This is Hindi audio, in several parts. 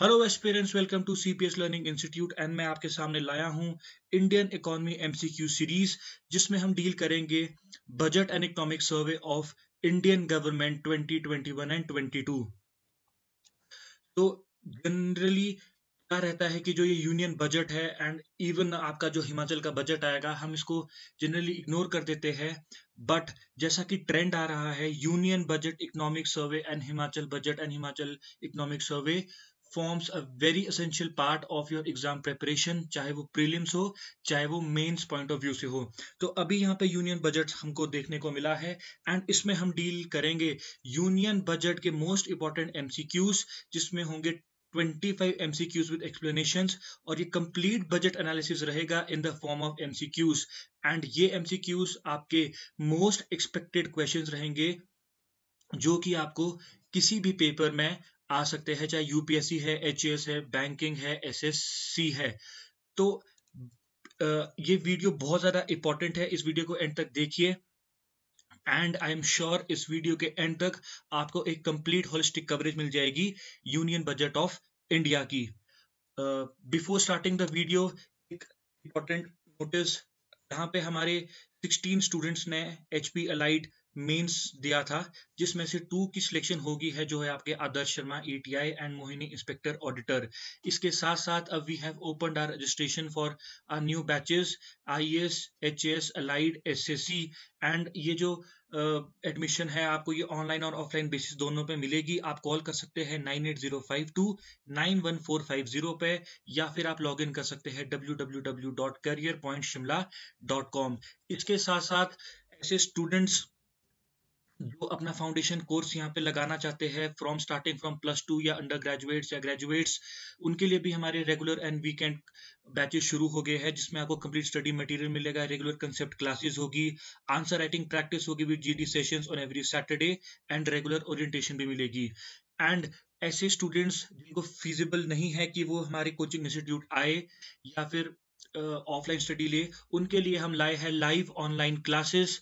Hello west welcome to CPS learning institute and मैं आपके सामने लाया हूं इंडियन इकोनॉमी एमसीक्यू सीरीज जिसमें हम डील करेंगे budget and economic survey of Indian government 2021 and 22 तो जनरली क्या रहता है कि जो ये यूनियन बजट है एंड इवन आपका जो हिमाचल का बजट आएगा हम इसको जनरली इग्नोर कर देते हैं बट जैसा कि ट्रेंड आ रहा है union budget economic survey and Himachal budget and Himachal economic survey forms a very essential part of your exam preparation चाहे वो प्रीलिम्स हो चाहे वो मेंस पॉइंट ऑफ व्यू से हो तो अभी यहाँ पे यूनियन बजट हमको देखने को मिला है एंड इसमें हम डील करेंगे यूनियन बजट के मोस्ट इंपॉर्टेंट एमसीक्यूज जिसमें होंगे 25 एमसीक्यूज विद एक्सप्लेनेशन और ये कंप्लीट बजट एनालिसिस रहेगा in the form of MCQs and ये एमसीक्यूज आपके मोस्ट एक्सपेक्टेड क्वेश्चन रहेंगे जो कि आपको किसी भी पेपर में आ सकते हैं चाहे यूपीएससी है एच है बैंकिंग है एस है तो ये वीडियो बहुत ज़्यादा इंपॉर्टेंट है इस वीडियो को एंड तक देखिए एंड आई एम श्योर इस वीडियो के एंड तक आपको एक कंप्लीट होलिस्टिक कवरेज मिल जाएगी यूनियन बजट ऑफ इंडिया की बिफोर स्टार्टिंग द वीडियो एक इंपॉर्टेंट नोटिस यहाँ पे हमारे 16 स्टूडेंट्स ने एच पी अलाइड मेन्स दिया था जिसमें से टू की सिलेक्शन होगी है जो है आपके Adarsh Sharma I e and Mohini inspector auditor इसके साथ साथ अब we have open our registration for our new batches I S H S allied S S C and ये जो एडमिशन है आपको ये ऑनलाइन और ऑफलाइन बेसिस दोनों पे मिलेगी आप कॉल कर सकते हैं nine eight zero five two nine one four five zero पे या फिर आप लॉग इन कर सकते हैं W W W dot career point Shimla dot com इसके साथ साथ ऐसे स्टूडेंट्स जो अपना फाउंडेशन कोर्स यहाँ पे लगाना चाहते हैं from starting from plus two या अंडर ग्रेजुएट्स या ग्रेजुएट्स उनके लिए भी हमारे रेगुलर एंड वीकेंड बैचेस शुरू हो गए हैं जिसमें आपको कंप्लीट स्टडी मटेरियल मिलेगा रेगुलर कंसेप्ट क्लासेस होगी आंसर राइटिंग प्रैक्टिस होगी with GD sessions on every Saturday and regular orientation भी मिलेगी एंड ऐसे स्टूडेंट्स जिनको फिजिबल नहीं है कि वो हमारे कोचिंग इंस्टीट्यूट आए या फिर ऑफलाइन स्टडी ले उनके लिए हम लाए हैं लाइव ऑनलाइन क्लासेस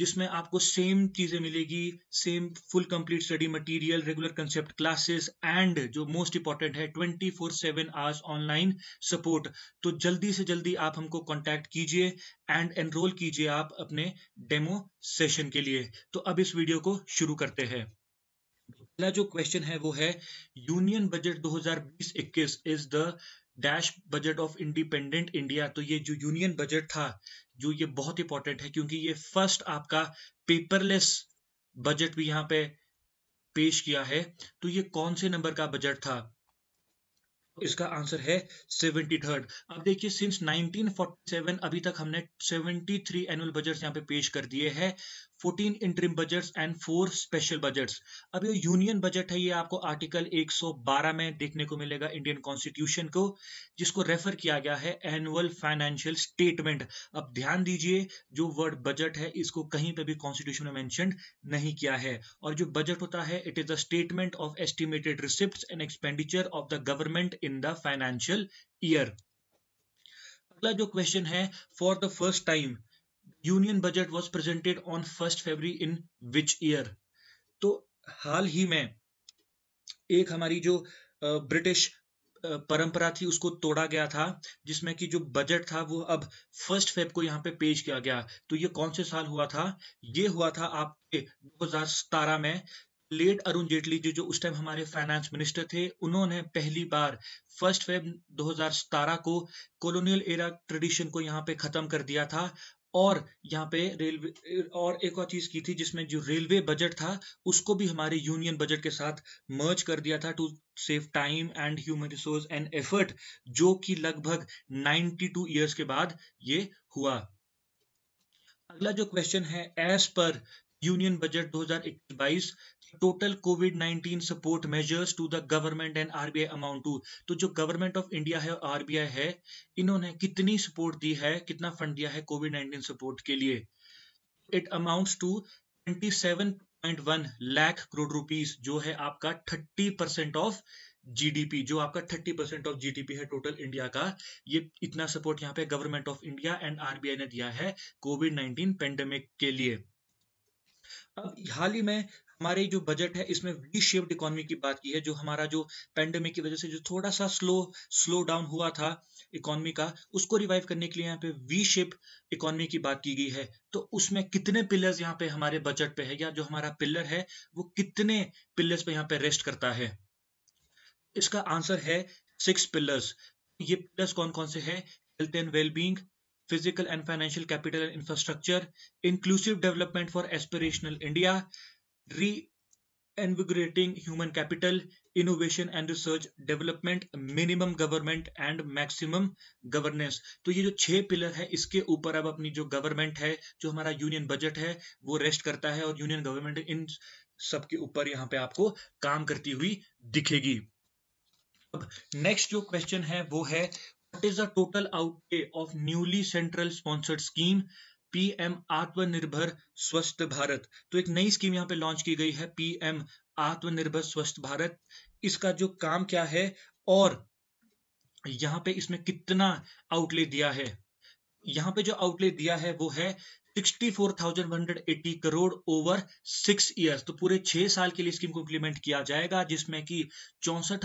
जिसमें आपको सेम चीज़ें मिलेगी same full complete study material regular concept classes and जो मोस्ट इंपॉर्टेंट है twenty four seven hours online support तो जल्दी से जल्दी आप हमको कांटेक्ट कीजिए एंड एनरोल कीजिए आप अपने डेमो सेशन के लिए तो अब इस वीडियो को शुरू करते हैं पहला जो क्वेश्चन है वो है union budget 2020-21 is the dash budget of independent India तो ये जो यूनियन बजट था जो ये बहुत इंपॉर्टेंट है क्योंकि ये फर्स्ट आपका पेपरलेस बजट भी यहाँ पे पेश किया है तो ये कौन से नंबर का बजट था इसका आंसर है सेवेंटी थर्ड अब देखिए सिंस 1947 अभी तक हमने 73 एनुअल बजट यहाँ पे पेश कर दिए हैं fourteen interim budget and four special budget अब ये यूनियन बजट है ये आपको आर्टिकल 112 में देखने को मिलेगा इंडियन कॉन्स्टिट्यूशन को जिसको रेफर किया गया है एनुअल फाइनेंशियल स्टेटमेंट अब ध्यान दीजिए जो वर्ड बजट है इसको कहीं पर भी कॉन्स्टिट्यूशन में मैंशन नहीं किया है और जो बजट होता है it is the statement of estimated receipt and expenditure of the government in the financial year अगला जो क्वेश्चन है for the first time union budget was presented on first February in which year तो हाल ही में एक हमारी जो ब्रिटिश परंपरा थी उसको तोड़ा गया था जिसमें कि जो बजट था वो अब फर्स्ट फेब को यहाँ पे पेश किया गया तो ये कौन से साल हुआ था ये हुआ था आपके 2017 में लेट अरुण जेटली जी जो उस टाइम हमारे फाइनेंस मिनिस्टर थे उन्होंने पहली बार फर्स्ट फेब 2017 को कॉलोनियल एरा ट्रेडिशन को यहाँ पे खत्म कर दिया था और यहाँ पे रेलवे और एक और चीज की थी जिसमें जो रेलवे बजट था उसको भी हमारे यूनियन बजट के साथ मर्ज कर दिया था to save time and human resource and effort जो कि लगभग 92 ईयर्स के बाद ये हुआ अगला जो क्वेश्चन है as per union budget 2021 total COVID 19 support measures to the government and RBI amount to तो जो गवर्नमेंट ऑफ इंडिया है आरबीआई है इन्होंने कितनी सपोर्ट दी है कितना फंड दिया है कोविड 19 सपोर्ट के लिए it amounts to 27.1 lakh crore rupees जो है आपका 30 परसेंट ऑफ जीडीपी जो आपका 30 परसेंट ऑफ जीडीपी है टोटल इंडिया का ये इतना सपोर्ट यहाँ पे government of India and RBI ने दिया है कोविड 19 पेंडेमिक के लिए हाल ही में हमारे जो बजट है इसमें वी शेप्ड इकोनॉमी की बात की है जो हमारा जो पेंडेमिक की वजह से जो थोड़ा सा स्लो स्लो डाउन हुआ था इकोनॉमी का उसको रिवाइव करने के लिए यहाँ पे वी शेप इकोनॉमी की बात की गई है तो उसमें कितने पिलर्स यहाँ पे हमारे बजट पे है या जो हमारा पिलर है वो कितने पिलर्स पे यहाँ पे रेस्ट करता है इसका आंसर है सिक्स पिलर्स ये पिलर्स कौन कौन से है health and wellbeing physical and financial capital and infrastructure, inclusive development for aspirational India, reinvigorating human capital, innovation and research development minimum government and maximum governance तो ये जो छह पिलर है इसके ऊपर अब अपनी जो गवर्नमेंट है जो हमारा यूनियन बजट है वो रेस्ट करता है और यूनियन गवर्नमेंट इन सबके ऊपर यहाँ पे आपको काम करती हुई दिखेगी अब नेक्स्ट जो क्वेश्चन है वो है What is the total outlay of newly central sponsored scheme PM Atmanirbhar Swasth Bharat तो एक नई स्कीम यहाँ पे लॉन्च की गई है एम आत्मनिर्भर स्वस्थ भारत इसका जो काम क्या है और यहाँ पे इसमें कितना आउटले दिया है यहाँ पे जो आउटले दिया है वो है 64,180 करोड़ ओवर सिक्स ईयर्स तो पूरे छह साल के लिए स्कीम को इम्प्लीमेंट किया जाएगा जिसमें कि चौसठ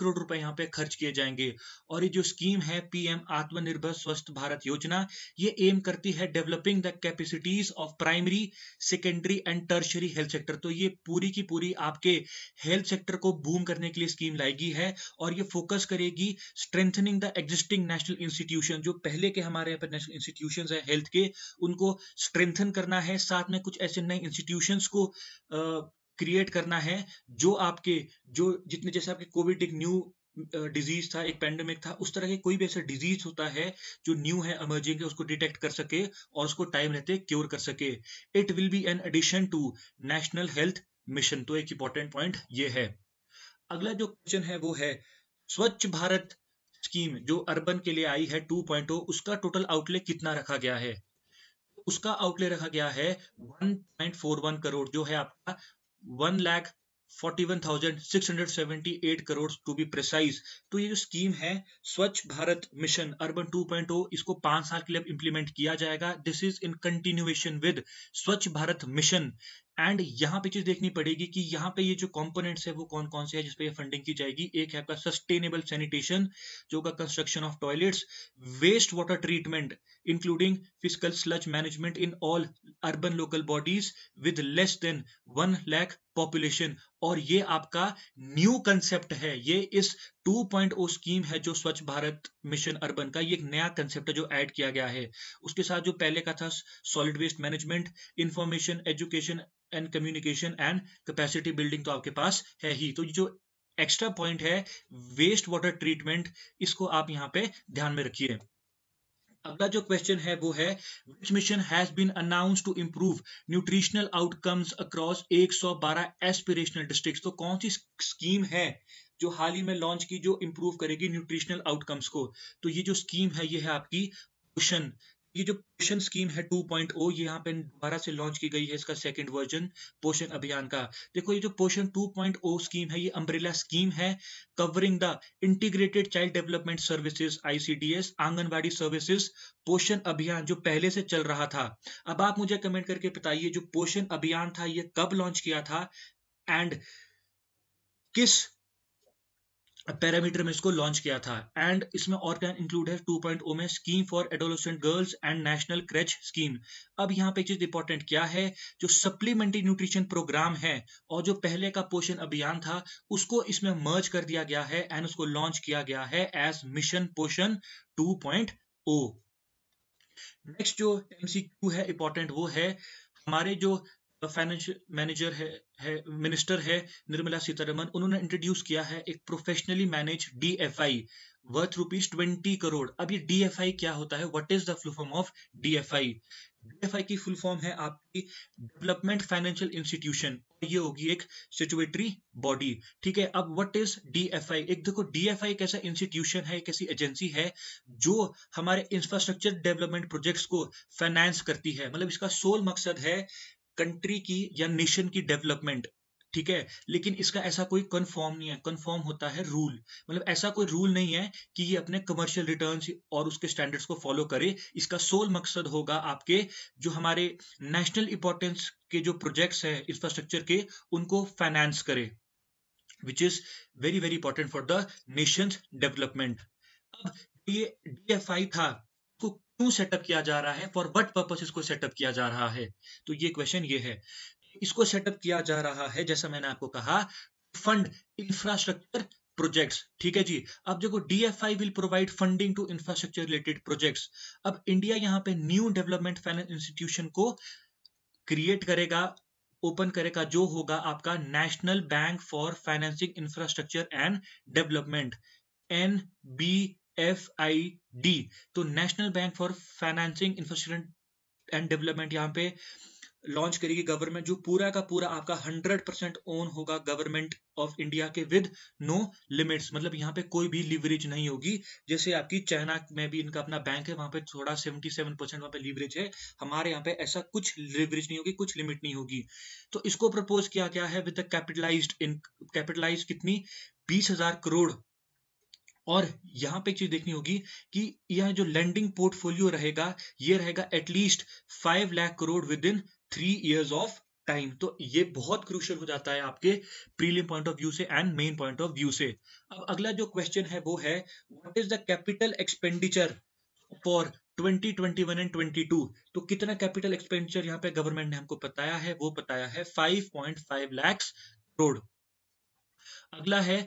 करोड़ रुपए यहाँ पे खर्च किए जाएंगे और ये जो स्कीम है पीएम आत्मनिर्भर स्वस्थ भारत योजना ये एम करती है developing the capacities of primary secondary and tertiary health sector तो ये पूरी की पूरी आपके हेल्थ सेक्टर को बूम करने के लिए स्कीम लाएगी है और ये फोकस करेगी strengthening the existing national institution जो पहले के हमारे यहाँ पर नेशनल इंस्टीट्यूशन है हेल्थ के उनको स्ट्रेंथन करना है साथ में कुछ ऐसे नए इंस्टीट्यूशन को क्रिएट करना है जो आपके जो जितने जैसे आपके कोविड एक न्यू डिजीज था एक पेंडेमिक था उस तरह के कोई भी ऐसा डिजीज होता है जो न्यू है अमर्जिंग है उसको डिटेक्ट कर सके और उसको टाइम रहते क्योर कर सके it will be an addition to national health mission तो एक इंपॉर्टेंट पॉइंट ये है अगला जो क्वेश्चन है वो है स्वच्छ भारत स्कीम जो अर्बन के लिए आई है 2.0 उसका टोटल आउटले कितना रखा गया है उसका आउटले रखा गया है 1.41 करोड़ जो है आपका one lakh forty one thousand six hundred seventy eight crore to be precise तो ये जो स्कीम है स्वच्छ भारत मिशन अर्बन 2.0 इसको पांच साल के लिए इंप्लीमेंट किया जाएगा this is in continuation with Swachh Bharat mission and यहाँ पे चीज देखनी पड़ेगी कि यहाँ पे ये जो कंपोनेंट्स है वो कौन कौन से है जिसपे फंडिंग की जाएगी एक है आपका सस्टेनेबल सैनिटेशन जो का construction of toilets waste water treatment including physical sludge management in all urban local bodies with less than one lakh population और ये आपका न्यू कंसेप्ट है ये इस 2.0 स्कीम है जो स्वच्छ भारत मिशन अर्बन का ये एक नया कंसेप्ट है जो ऐड किया गया है उसके साथ जो पहले का था solid waste management information education and communication and capacity building तो आपके पास है ही तो जो एक्स्ट्रा पॉइंट है वेस्ट वाटर ट्रीटमेंट इसको आप यहाँ पे ध्यान में रखिए अगला जो क्वेश्चन है वो है which mission has been announce to improve nutritional outcomes across 112 aspirational districts तो कौन सी स्कीम है जो हाल ही में लॉन्च की जो इम्प्रूव करेगी न्यूट्रिशनल आउटकम्स को तो ये जो स्कीम है ये है आपकी पोषण ये जो पोषण स्कीम है 2.0 पॉइंट ये यहाँ पे दोबारा से लॉन्च की गई है इसका सेकंड वर्जन पोषण अभियान का देखो ये जो पोषण 2.0 स्कीम है ये अम्ब्रेला स्कीम है covering the integrated child development services ICDS anganwadi services Poshan Abhiyan जो पहले से चल रहा था अब आप मुझे कमेंट करके बताइए जो पोषण अभियान था ये कब लॉन्च किया था एंड किस पैरामीटर में इसको लॉन्च किया था एंड इसमें और क्या इंक्लूड है 2.0 में scheme for adolescent girls and national creche scheme अब यहाँ पे चीज इंपॉर्टेंट क्या है जो सप्लीमेंट्री न्यूट्रिशन प्रोग्राम है और जो पहले का पोषण अभियान था उसको इसमें मर्ज कर दिया गया है एंड उसको लॉन्च किया गया है एज मिशन पोषण ओ नेक्स्ट oh। जो एमसीक्यू है इंपॉर्टेंट वो है हमारे जो मैनेजर है, है मिनिस्टर है निर्मला सीतारमन उन्होंने इंट्रोड्यूस किया है एक professionally manage DFI worth rupees twenty crore अब ये डीएफआई क्या होता है what is the full form of DFI DFI की फुल फॉर्म है आपकी डेवलपमेंट फाइनेंशियल इंस्टीट्यूशन ये होगी एक सिचुएटरी बॉडी ठीक है अब व्हाट इज डीएफआई एक देखो डीएफआई एक ऐसा इंस्टीट्यूशन है कैसी एजेंसी है जो हमारे इंफ्रास्ट्रक्चर डेवलपमेंट प्रोजेक्ट्स को फाइनेंस करती है मतलब इसका सोल मकसद है कंट्री की या नेशन की डेवलपमेंट ठीक है लेकिन इसका ऐसा कोई कन्फर्म नहीं है कन्फर्म होता है रूल मतलब ऐसा कोई रूल नहीं है कि ये अपने कमर्शियल रिटर्न और उसके स्टैंडर्ड्स को फॉलो करे इसका सोल मकसद होगा आपके जो हमारे नेशनल इंपॉर्टेंस के जो प्रोजेक्ट्स हैं इंफ्रास्ट्रक्चर के उनको फाइनेंस करे which is very very important for the nation development अब ये डी था क्यों सेटअप किया जा रहा है फॉर वट पर्पज इसको सेटअप किया जा रहा है तो ये क्वेश्चन ये है इसको सेटअप किया जा रहा है जैसा मैंने आपको कहा फंड इंफ्रास्ट्रक्चर प्रोजेक्ट्स ठीक है जी अब देखो DFI will provide funding to infrastructure related projects अब इंडिया यहाँ पे न्यू डेवलपमेंट फाइनेंस इंस्टीट्यूशन को क्रिएट करेगा ओपन करेगा जो होगा आपका national bank for financing infrastructure and development N B F I D तो national bank for financing infrastructure and development यहाँ पे लॉन्च करेगी गवर्नमेंट जो पूरा का पूरा आपका 100 परसेंट ओन होगा गवर्नमेंट ऑफ इंडिया के विद नो लिमिट्स मतलब यहाँ पे कोई भी लिवरेज नहीं होगी जैसे आपकी चाइना में भी इनका अपना बैंक है वहां पे थोड़ा 77 परसेंट वहां पे लिवरेज है हमारे यहाँ पे ऐसा कुछ लिवरेज नहीं होगी कुछ लिमिट नहीं होगी तो इसको प्रपोज किया गया है विद कैपिटलाइज इन कैपिटलाइज कितनी बीस हजार करोड़ और यहाँ पे एक चीज देखनी होगी कि यह जो लैंडिंग पोर्टफोलियो रहेगा ये रहेगा at least five lakh crore within three years of time तो ये बहुत क्रूशियल हो जाता है आपके प्रीलिम पॉइंट ऑफ व्यू से and main point of view से अब अगला जो क्वेश्चन है वो है what is the capital expenditure for 2021 and 22 तो कितना कैपिटल एक्सपेंडिचर यहाँ पे गवर्नमेंट ने हमको बताया है वो बताया है 5.5 लाख करोड़ अगला है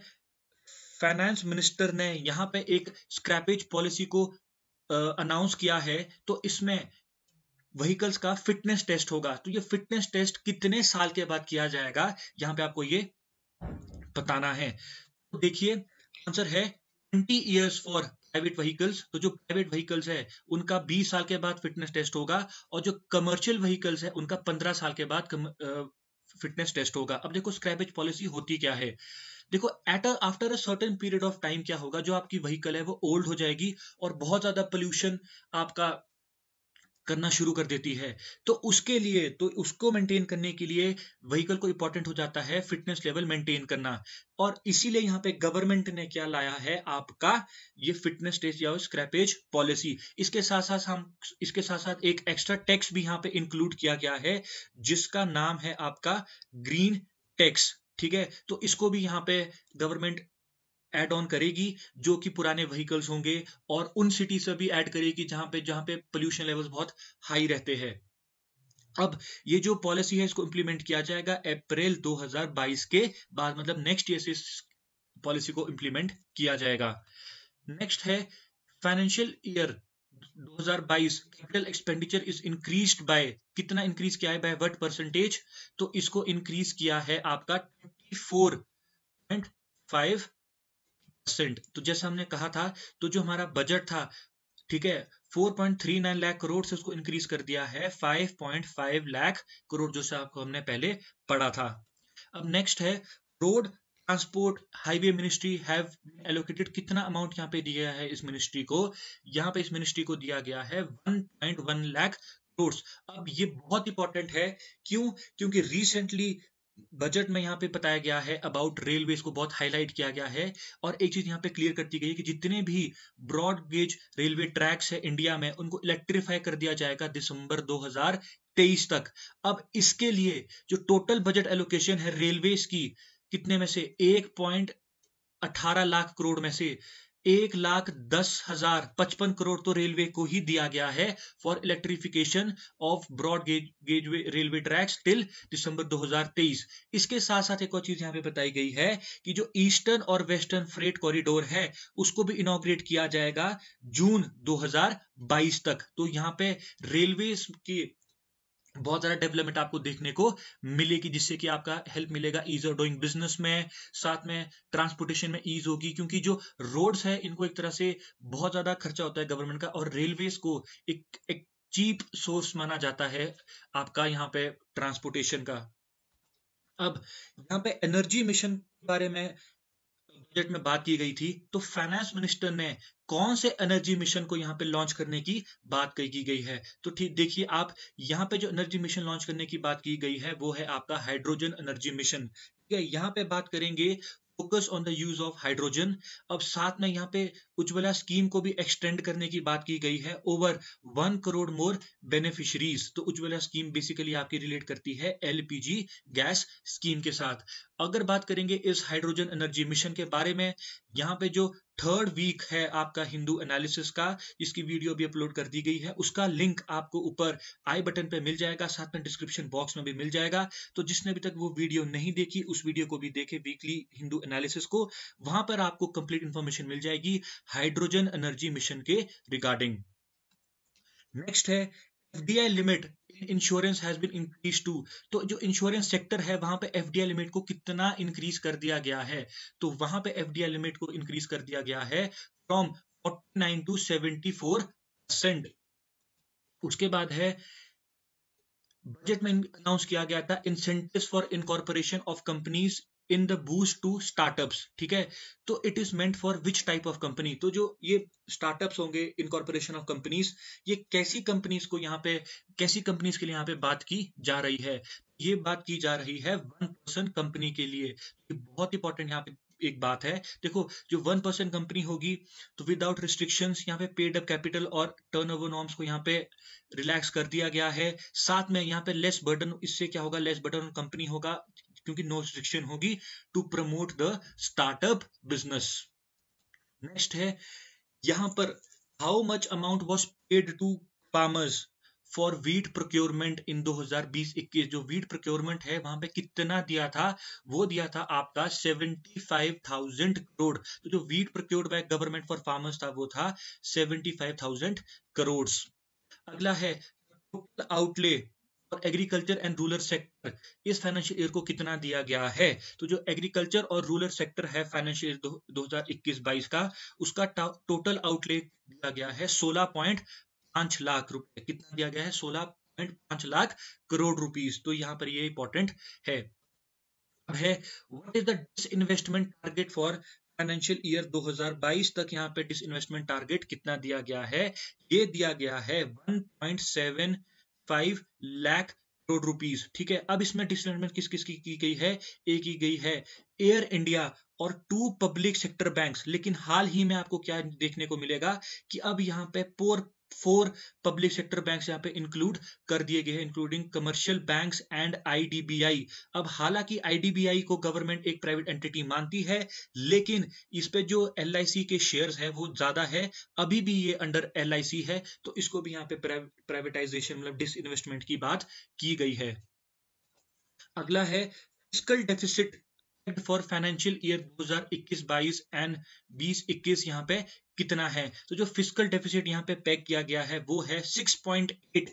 फाइनेंस मिनिस्टर ने यहाँ पे एक स्क्रैपेज पॉलिसी को अनाउंस किया है तो इसमें व्हीकल्स का फिटनेस टेस्ट होगा तो ये फिटनेस टेस्ट कितने साल के बाद किया जाएगा यहाँ पे आपको ये बताना है तो देखिए आंसर है twenty years for private vehicles तो जो प्राइवेट व्हीकल्स है उनका 20 साल के बाद फिटनेस टेस्ट होगा और जो कमर्शियल व्हीकल्स है उनका 15 साल के बाद फिटनेस टेस्ट होगा अब देखो स्क्रैपेज पॉलिसी होती क्या है देखो at after a certain period of time क्या होगा जो आपकी व्हीकल है वो ओल्ड हो जाएगी और बहुत ज्यादा पोल्यूशन आपका करना शुरू कर देती है तो उसके लिए तो उसको मेंटेन करने के लिए व्हीकल को इंपॉर्टेंट हो जाता है फिटनेस लेवल मेंटेन करना और इसीलिए यहाँ पे गवर्नमेंट ने क्या लाया है आपका ये फिटनेस टेस्ट या स्क्रैपेज पॉलिसी इसके साथ साथ हम इसके साथ साथ एक एक्स्ट्रा टैक्स भी यहाँ पे इंक्लूड किया गया है जिसका नाम है आपका ग्रीन टैक्स ठीक है तो इसको भी यहाँ पे गवर्नमेंट एड ऑन करेगी जो कि पुराने व्हीकल्स होंगे और उन सिटीज पर भी ऐड करेगी जहां पे जहां पे पोल्यूशन लेवल्स बहुत हाई रहते हैं अब ये जो पॉलिसी है इसको इंप्लीमेंट किया जाएगा अप्रैल 2022 के बाद मतलब नेक्स्ट ईयर से इस पॉलिसी को इंप्लीमेंट किया जाएगा नेक्स्ट है financial year 2022 capital expenditure is increase by कितना इंक्रीज किया है बाय व्हाट परसेंटेज तो इसको इंक्रीज किया है आपका 24.5 परसेंट तो जैसे हमने कहा था तो जो हमारा बजट था ठीक है 4.39 लाख करोड़ से उसको इंक्रीज कर दिया है 5.5 लाख करोड़ जो आपको हमने पहले पढ़ा था अब नेक्स्ट है road transport highway ministry have allocated कितना अमाउंट यहाँ पे दिया है इस मिनिस्ट्री को यहाँ पे इस मिनिस्ट्री को दिया गया है 1.1 लाख करोड़ अब ये बहुत इंपॉर्टेंट है क्यों क्योंकि रिसेंटली बजट में यहाँ पे बताया गया है अबाउट रेलवे को बहुत हाईलाइट किया गया है और एक चीज यहाँ पे क्लियर कर दी गई है कि जितने भी ब्रॉड गेज रेलवे ट्रैक्स है इंडिया में उनको इलेक्ट्रीफाई कर दिया जाएगा दिसंबर 2023 तक अब इसके लिए जो टोटल बजट एलोकेशन है रेलवे की कितने में से एक पॉइंट अठारह लाख करोड़ में से एक लाख दस हजार पचपन करोड़ तो रेलवे को ही दिया गया है for electrification of broad gauge railway tracks till December 2023 इसके साथ साथ एक और चीज यहां पे बताई गई है कि जो ईस्टर्न और वेस्टर्न फ्रेट कॉरिडोर है उसको भी इनोग्रेट किया जाएगा जून 2022 तक तो यहां पे रेलवे की बहुत ज़्यादा डेवलपमेंट आपको देखने को मिलेगी जिससे कि आपका हेल्प मिलेगा ईज ऑफ डूइंग बिजनेस में साथ में ट्रांसपोर्टेशन में ईज होगी क्योंकि जो रोड्स है इनको एक तरह से बहुत ज़्यादा खर्चा होता है गवर्नमेंट का और रेलवेज को एक एक चीप सोर्स माना जाता है आपका यहाँ पे ट्रांसपोर्टेशन का अब यहाँ पे एनर्जी मिशन के बारे में बजट में बात की गई थी तो फाइनेंस मिनिस्टर ने कौन से एनर्जी मिशन को यहाँ पे लॉन्च करने की बात कही गई है तो ठीक देखिए आप यहाँ पे जो एनर्जी मिशन लॉन्च करने की बात की गई है वो है आपका हाइड्रोजन एनर्जी मिशन ठीक है यहाँ पे बात करेंगे focus on the use of hydrogen अब साथ में यहाँ पे उज्ज्वला स्कीम को भी एक्सटेंड करने की बात की गई है over one crore more beneficiaries तो उज्ज्वला स्कीम बेसिकली आपकी रिलेट करती है एलपीजी गैस स्कीम के साथ अगर बात करेंगे इस हाइड्रोजन एनर्जी मिशन के बारे में यहाँ पे जो थर्ड वीक है आपका हिंदू एनालिसिस का इसकी वीडियो भी अपलोड कर दी गई है उसका लिंक आपको ऊपर आई बटन पे मिल जाएगा साथ में डिस्क्रिप्शन बॉक्स में भी मिल जाएगा तो जिसने अभी तक वो वीडियो नहीं देखी उस वीडियो को भी देखे वीकली हिंदू एनालिसिस को वहां पर आपको कंप्लीट इन्फॉर्मेशन मिल जाएगी हाइड्रोजन एनर्जी मिशन के रिगार्डिंग नेक्स्ट है F limit insurance has been increase to तो जो इंश्योरेंस सेक्टर है वहां पे एफडीआई लिमिट को कितना इंक्रीज कर दिया गया है तो वहां पे एफडीआई लिमिट को इंक्रीज कर दिया गया है फ्रॉम 49 टू 74 परसेंट उसके बाद है बजट में अनाउंस किया गया था incentive for incorporation of companies in the boost to startups ठीक है तो it is meant for which type of company तो जो ये स्टार्टअप्स होंगे इनकॉर्पोरेशन ऑफ कंपनीज ये कैसी कंपनीज को यहाँ पे कैसी कंपनीज के लिए यहाँ पे बात की जा रही है ये बात की जा रही है वन पर्सन कंपनी के लिए ये बहुत इंपॉर्टेंट यहाँ पे एक बात है देखो जो वन परसेंट कंपनी होगी तो विदाउट रिस्ट्रिक्शन यहाँ पे पेड अप कैपिटल और टर्न ओवर नॉर्म्स को यहाँ पे रिलैक्स कर दिया गया है साथ में यहाँ पे लेस बर्डन इससे क्या होगा लेस बर्डन कंपनी होगा क्योंकि नो रिस्ट्रिक्शन होगी to promote the startup business next है यहां पर how much amount was paid to farmers for wheat procurement in 2020-21 जो वीट प्रोक्योरमेंट है वहां पे कितना दिया था वो दिया था आपका 75,000 करोड़ तो जो wheat procured by government for farmers था वो था 75,000 करोड़ अगला है टोटल आउटले और एग्रीकल्चर एंड रूरल सेक्टर इस फाइनेंशियल ईयर को कितना दिया गया है तो जो एग्रीकल्चर और रूरल सेक्टर है फाइनेंशियल ईयर दो हजार का उसका टोटल आउटले दिया गया है सोलह लाख रुपए कितना दिया गया है सोलह पॉइंट पांच लाख करोड़ रुपीस तो यहाँ पर ये इंपॉर्टेंट है अब है what is the disinvestment target for financial year 2022 तक यहाँ पे डिस इन्वेस्टमेंट टारगेट कितना दिया गया है ये दिया गया है 1.7 फाइव लैख करोड़ रुपीज ठीक है अब इसमें डिसमेंट किस किस की की गई है ए की गई है एयर इंडिया और टू पब्लिक सेक्टर बैंक्स लेकिन हाल ही में आपको क्या देखने को मिलेगा कि अब यहाँ पे पोर फोर पब्लिक सेक्टर बैंक्स यहाँ पे इंक्लूड कर दिए गए हैं including commercial banks and IDBI अब हालांकि आईडीबीआई को गवर्नमेंट एक प्राइवेट एंटिटी मानती है लेकिन इस पे जो एल के शेयर्स है वो ज्यादा है अभी भी ये अंडर एल है तो इसको भी यहाँ पे प्राइवेटाइजेशन मतलब डिस इन्वेस्टमेंट की बात की गई है अगला है physical deficit for financial year 2021-22 and 2021 यहाँ पे कितना है तो जो फिजिकल डेफिसिट यहाँ पे पैक किया गया है वो है 6.8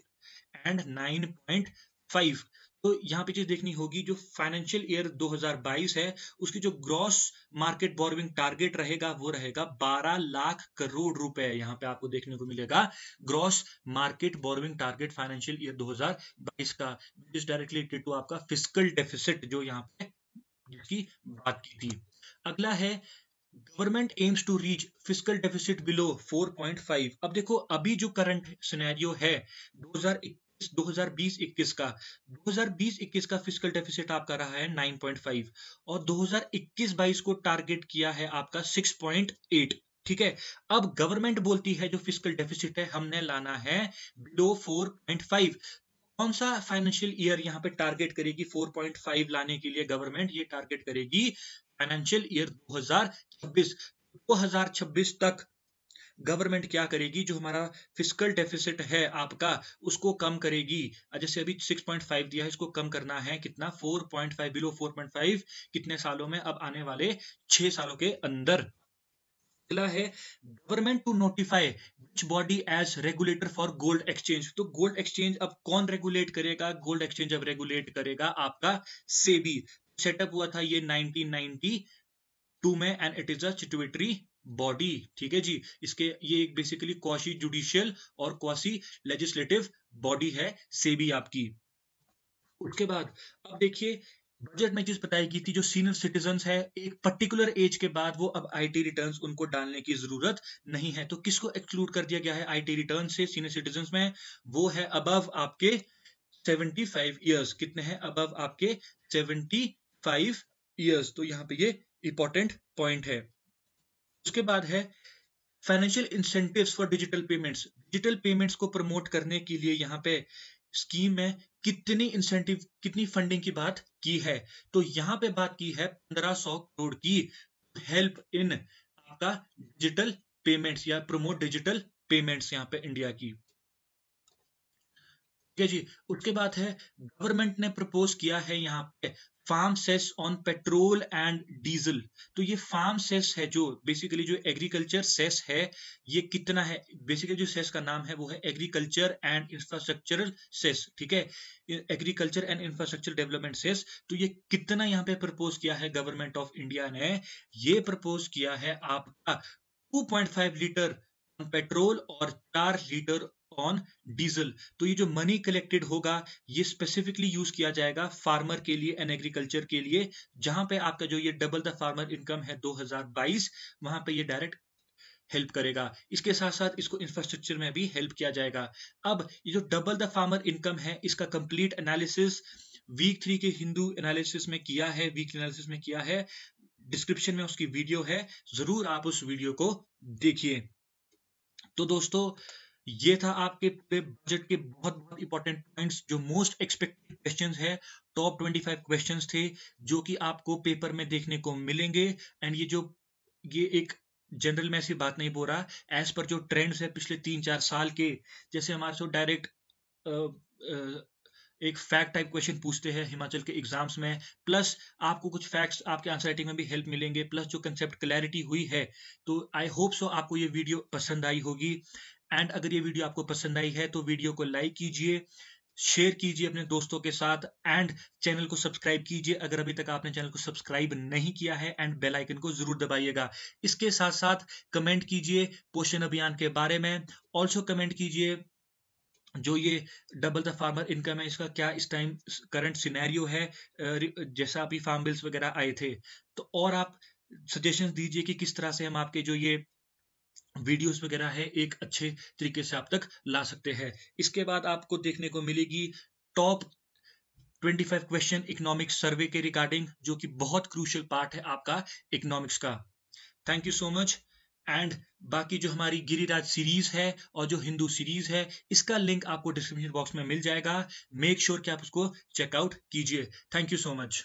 एंड 9.5 तो यहाँ पे चीज देखनी होगी जो फाइनेंशियल ईयर 2022 है उसकी जो ग्रॉस मार्केट बोरविंग टारगेट रहेगा वो रहेगा 12 लाख करोड़ रुपए यहाँ पे आपको देखने को मिलेगा gross market borrowing target financial year 2022 का इज डायरेक्टली रिलेटेड टू आपका फिजिकल डेफिसिट जो यहाँ पे बजट की बात की थी अगला है government aims to reach physical deficit below 4.5 अब देखो अभी जो करंट सिनेरियो है 2021 2021 का 2020-21 का फिजिकल डेफिसिट आपका रहा है 9.5 और 2021-22 को टारगेट किया है आपका 6.8 ठीक है अब गवर्नमेंट बोलती है जो फिजिकल डेफिसिट है हमने लाना है बिलो 4.5 कौन सा फाइनेंशियल ईयर यहाँ पे टारगेट करेगी 4.5 लाने के लिए गवर्नमेंट ये टारगेट करेगी फाइनेंशियल ईयर 2026 2026 तक गवर्नमेंट क्या करेगी जो हमारा फिजिकल डेफिसिट है आपका उसको कम करेगी जैसे अभी 6.5 दिया है इसको कम करना है कितना 4.5 बिलो 4.5 कितने सालों में अब आने वाले छह सालों के अंदर अगला है government to notify which body as regulator for gold exchange तो गोल्ड एक्सचेंज अब कौन रेगुलेट करेगा गोल्ड एक्सचेंज अब रेगुलेट करेगा आपका सेबी सेटअप हुआ था ये 1992 में and it is a statutory body ठीक है जी इसके ये एक बेसिकली क्वासी जुडिशियल और क्वासी लेजिस्लेटिव बॉडी है सेबी आपकी उसके बाद अब देखिए बजट में चीज बताई गई थी जो सीनियर सिटीजन है एक पर्टिकुलर एज के बाद वो अब आई टी रिटर्न उनको डालने की जरूरत नहीं है तो किसको एक्सक्लूड कर दिया गया है आई टी रिटर्न से सीनियर सिटीजन में वो है अबव आपके 75 ईयर्स कितने हैं अबव आपके 75 ईयर्स तो यहाँ पे ये इंपॉर्टेंट पॉइंट है उसके बाद है financial incentive for digital payments digital payments को प्रमोट करने के लिए यहाँ पे स्कीम में कितनी इंसेंटिव कितनी फंडिंग की बात की है तो यहाँ पे बात की है 1500 करोड़ की हेल्प इन आपका डिजिटल पेमेंट्स या प्रमोट डिजिटल पेमेंट्स यहाँ पे इंडिया की ठीक है जी उसके बाद है गवर्नमेंट ने प्रपोज किया है यहाँ पे farm cess on petrol and diesel तो ये फार्म सेस है जो बेसिकली जो एग्रीकल्चर सेस है ये कितना है बेसिकली जो सेस का नाम है वो है एग्रीकल्चर एंड इंफ्रास्ट्रक्चर सेस ठीक है agriculture and infrastructure development cess तो ये कितना यहाँ पे प्रपोज किया है गवर्नमेंट ऑफ इंडिया ने ये प्रपोज किया है आपका फाइव लीटर पेट्रोल और चार लीटर ऑन डीजल तो ये जो मनी कलेक्टेड होगा ये स्पेसिफिकली यूज किया जाएगा फार्मर के लिए एंड एग्रीकल्चर के लिए जहां पे आपका जो ये डबल द फार्मर इनकम है 2022 वहां पे ये डायरेक्ट हेल्प करेगा इसके साथ साथ इसको इंफ्रास्ट्रक्चर में भी हेल्प किया जाएगा अब ये जो डबल द फार्मर इनकम है इसका कंप्लीट एनालिसिस वीक थ्री के हिंदू एनालिसिस में किया है वीक एनालिसिस में किया है डिस्क्रिप्शन में उसकी वीडियो है जरूर आप उस वीडियो को देखिए तो दोस्तों ये था आपके पूरे बजट के बहुत बहुत इंपॉर्टेंट पॉइंट्स जो मोस्ट एक्सपेक्टेड क्वेश्चंस है टॉप 25 क्वेश्चंस थे जो कि आपको पेपर में देखने को मिलेंगे एंड ये जो ये एक जनरल में ऐसी बात नहीं बोल रहा एज पर जो ट्रेंड्स है पिछले तीन चार साल के जैसे हमारे सो डायरेक्ट एक फैक्ट टाइप क्वेश्चन पूछते हैं हिमाचल के एग्जाम्स में प्लस आपको कुछ फैक्ट्स आपके आंसर राइटिंग में भी हेल्प मिलेंगे प्लस जो कंसेप्ट क्लैरिटी हुई है तो आई होप सो आपको ये वीडियो पसंद आई होगी एंड अगर ये वीडियो आपको पसंद आई है तो वीडियो को लाइक कीजिए शेयर कीजिए अपने दोस्तों के साथ एंड चैनल को सब्सक्राइब कीजिए अगर अभी तक आपने चैनल को सब्सक्राइब नहीं किया है एंड बेल आइकन को जरूर दबाइएगा इसके साथ साथ कमेंट कीजिए पोषण अभियान के बारे में ऑल्सो कमेंट कीजिए जो ये डबल द फार्मर इनकम है इसका क्या इस टाइम करंट सिनेरियो है जैसा अभी फार्म बिल्स वगैरह आए थे तो और आप सजेशन दीजिए कि किस तरह से हम आपके जो ये वीडियोस वगैरह है एक अच्छे तरीके से आप तक ला सकते हैं इसके बाद आपको देखने को मिलेगी टॉप 25 क्वेश्चन इकोनॉमिक सर्वे के रिगार्डिंग जो कि बहुत क्रूशियल पार्ट है आपका इकोनॉमिक्स का thank you so much and बाकी जो हमारी गिरिराज सीरीज है और जो हिंदू सीरीज है इसका लिंक आपको डिस्क्रिप्शन बॉक्स में मिल जाएगा मेक श्योर sure कि आप उसको चेकआउट कीजिए थैंक यू सो मच